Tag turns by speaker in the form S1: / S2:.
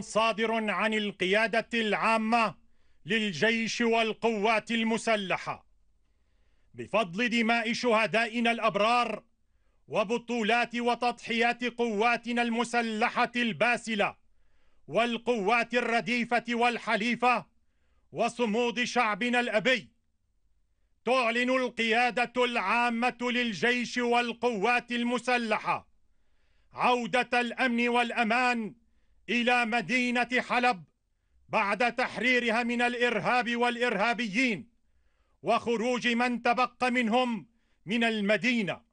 S1: صادر عن القيادة العامة للجيش والقوات المسلحة بفضل دماء شهدائنا الأبرار وبطولات وتضحيات قواتنا المسلحة الباسلة والقوات الرديفة والحليفة وصمود شعبنا الأبي تعلن القيادة العامة للجيش والقوات المسلحة عودة الأمن والأمان إلى مدينة حلب بعد تحريرها من الإرهاب والإرهابيين وخروج من تبقى منهم من المدينة